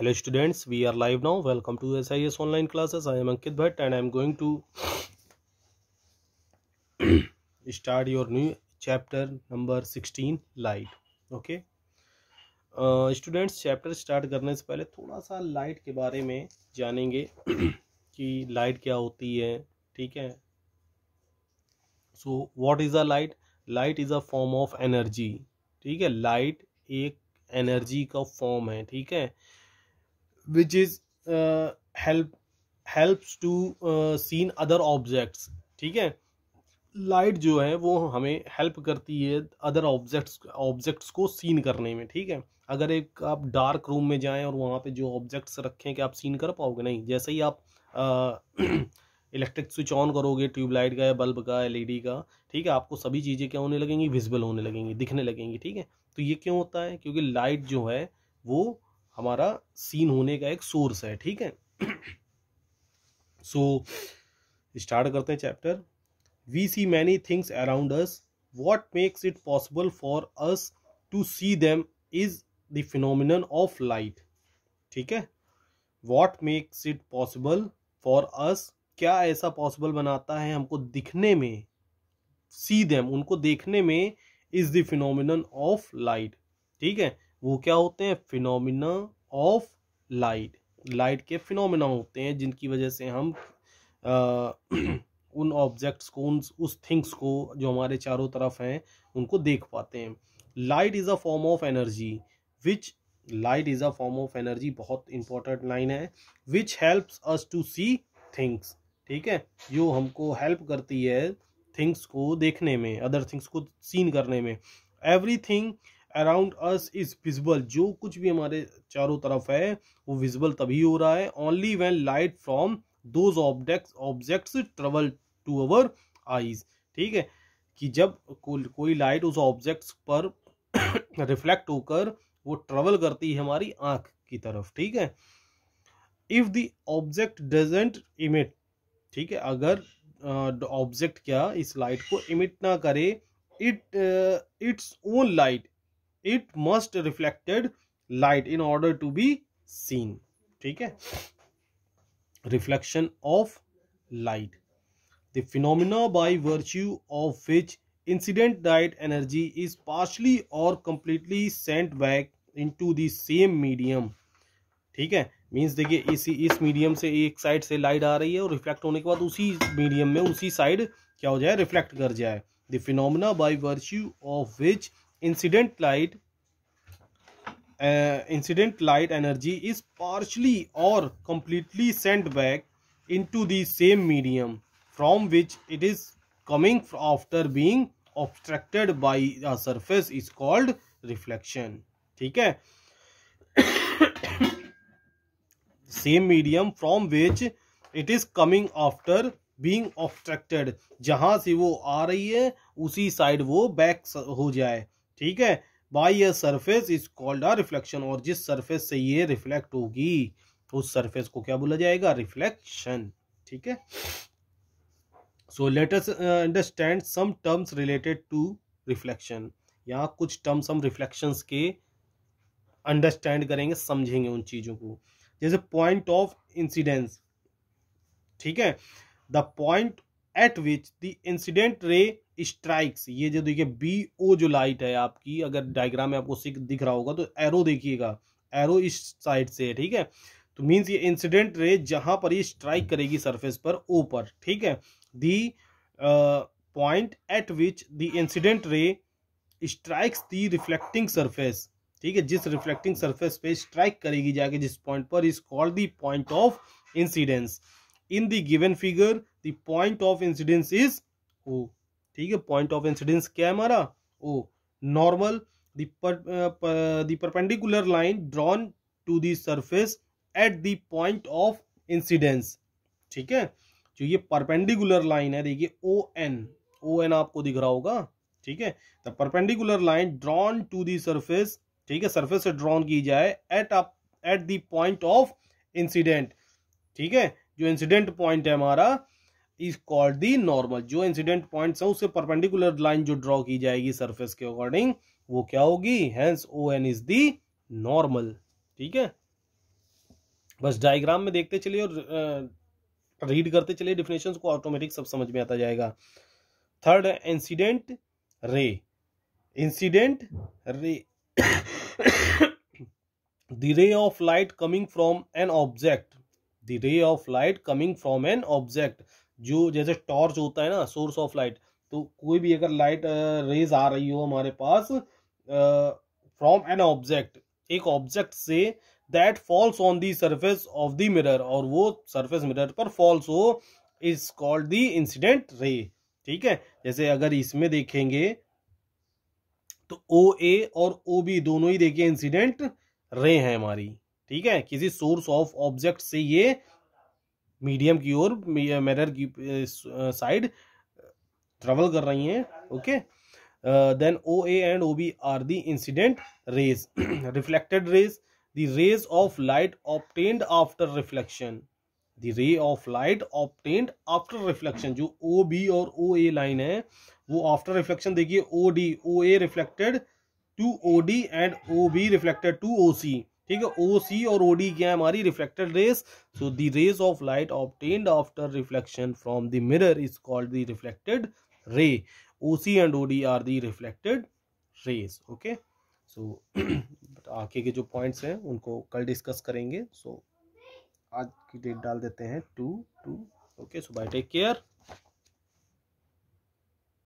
hello students we are live now welcome to S I S online classes I am Ankit Bhatt and I am going to start your new chapter number sixteen light okay students chapter start करने से पहले थोड़ा सा light के बारे में जानेंगे कि लाइट क्या होती है ठीक है so what is a light light is a form of energy ठीक है लाइट एक एनर्जी का फॉर्म है ठीक है which is help helps to seen other objects ठीक है लाइट जो है वो हमें हेल्प करती है अदर ऑब्जेक्ट्स ऑब्जेक्ट्स को सीन करने में ठीक है अगर एक आप डार्क रूम में जाएं और वहाँ पे जो ऑब्जेक्ट्स रखें कि आप सीन कर पाओगे नहीं जैसे ही आप इलेक्ट्रिक स्विच ऑन करोगे ट्यूबलाइट का या बल्ब का एलईडी e का ठीक है आपको सभी चीज़ें क्या होने लगेंगी विजिबल होने लगेंगी दिखने लगेंगी ठीक है तो ये क्यों होता है क्योंकि लाइट जो है वो हमारा सीन होने का एक सोर्स है ठीक है सो स्टार्ट करते हैं chapter we see many things around us what makes it possible for us to see them is the phenomenon of light ठीक है what makes it possible for us क्या ऐसा पॉसिबल बनाता है हमको दिखने में सी देम उनको देखने में is the phenomenon of light ठीक है वो क्या होते हैं फिनोमिना ऑफ लाइट लाइट के फिनोमिना होते हैं जिनकी वजह से हम आ, उन ऑब्जेक्ट्स को उन उस थिंग्स को जो हमारे चारों तरफ हैं उनको देख पाते हैं light is a form of energy which light is a form of energy बहुत इंपॉर्टेंट लाइन है which helps us to see things ठीक है जो हमको हेल्प करती है थिंग्स को देखने में अदर थिंग्स को सीन करने में everything around us is visible जो कुछ भी हमारे चारों तरफ है वो विजिबल तभी हो रहा है only when light from those object objects travel to our eyes ठीक है कि जब को, कोई लाइट उस ऑब्जेक्ट्स पर रिफ्लेक्ट होकर वो ट्रेवल करती है हमारी आंख की तरफ ठीक है if the object doesn't emit ठीक है अगर ऑब्जेक्ट uh, क्या इस लाइट को इमिट ना करे it it's own light it must reflected light in order to be seen ठीक है reflection of light the phenomena by virtue of which incident light energy is partially or completely sent back into the same medium ठीक है means देखिए इसी इस medium से एक side से लाइट आ रही है और रिफ्लेक्ट होने के बाद उसी मीडियम में उसी साइड क्या हो जाए रिफ्लेक्ट कर जाए the phenomena by virtue of which incident light uh, incident light energy is partially or completely sent back into the same medium from which it is coming after being obstructed by a surface is called reflection ठीक है same medium from which it is coming after being obstructed जहां से वो आ रही है उसी side वो back हो जाए ठीक है by a surface is called a reflection और जिस सरफेस से ये रिफ्लेक्ट होगी उस सरफेस को क्या बोला जाएगा रिफ्लेक्शन ठीक है so let us understand some terms related to reflection यहाँ कुछ टर्म्स हम रिफ्लेक्शन के अंडरस्टैंड करेंगे समझेंगे उन चीज़ों को जैसे पॉइंट ऑफ इंसिडेंस ठीक है the point at which the incident ray strikes ये जो देखिए बी ओ जो लाइट है आपकी अगर डायग्राम में आपको सिख दिख रहा होगा तो एरो देखिएगा एरो इस साइड से है ठीक है तो मींस ये इंसिडेंट रे जहां पर ये स्ट्राइक करेगी सरफेस पर ओ पर ठीक है the point at which the incident ray strikes the reflecting surface ठीक है जिस रिफ्लेक्टिंग सरफेस पे स्ट्राइक करेगी जाके जिस पॉइंट पर is called the point of incidence in the given figure the point of incidence is O ठीक है पॉइंट ऑफ इंसिडेंस क्या है हमारा O normal the perpendicular line drawn to the surface at the point of incidence ठीक है जो ये perpendicular line है देखिए ओ एन ओ एन आपको दिख रहा होगा ठीक है the perpendicular line drawn to the surface ठीक है सरफेस से ड्रॉन की जाए at up at the point of incident ठीक है जो इंसिडेंट पॉइंट है हमारा इज कॉल्ड दी नॉर्मल जो इंसिडेंट पॉइंट है उससे परपेंडिकुलर लाइन जो ड्रॉ की जाएगी सर्फेस के अकॉर्डिंग वो क्या होगी hence O N is the normal ठीक है बस डायग्राम में देखते चलिए और रीड करते चलिए डिफिनेशन को ऑटोमेटिक सब समझ में आता जाएगा third incident ray incident ray the ray of light coming from an object the ray of light coming from an object जो जैसे टॉर्च होता है ना सोर्स ऑफ लाइट तो कोई भी अगर लाइट रेज आ रही हो हमारे पास फ्रॉम एन ऑब्जेक्ट एक ऑब्जेक्ट से that falls on the surface of the mirror और वो सरफेस मिरर पर फॉल्स हो is called the incident ray ठीक है जैसे अगर इसमें देखेंगे तो ओ ए और ओ बी दोनों ही देखिए इंसिडेंट रे हैं हमारी ठीक है किसी सोर्स ऑफ ऑब्जेक्ट से ये मीडियम की ओर मिरर की साइड ट्रेवल कर रही हैं okay then O A and O B are the incident rays reflected rays the rays of light obtained after reflection the ray of light obtained after reflection जो O B और ओ ए line है वो after reflection देखिए O D O A reflected to O D and O B reflected to O C ठीक है ओ सी और O D क्या है हमारी reflected rays so the rays of light obtained after reflection from the mirror is called the reflected ray O C and O D are the reflected rays okay so आगे के जो points हैं उनको कल discuss करेंगे सो so, आज की date डाल देते हैं two two okay so bye take care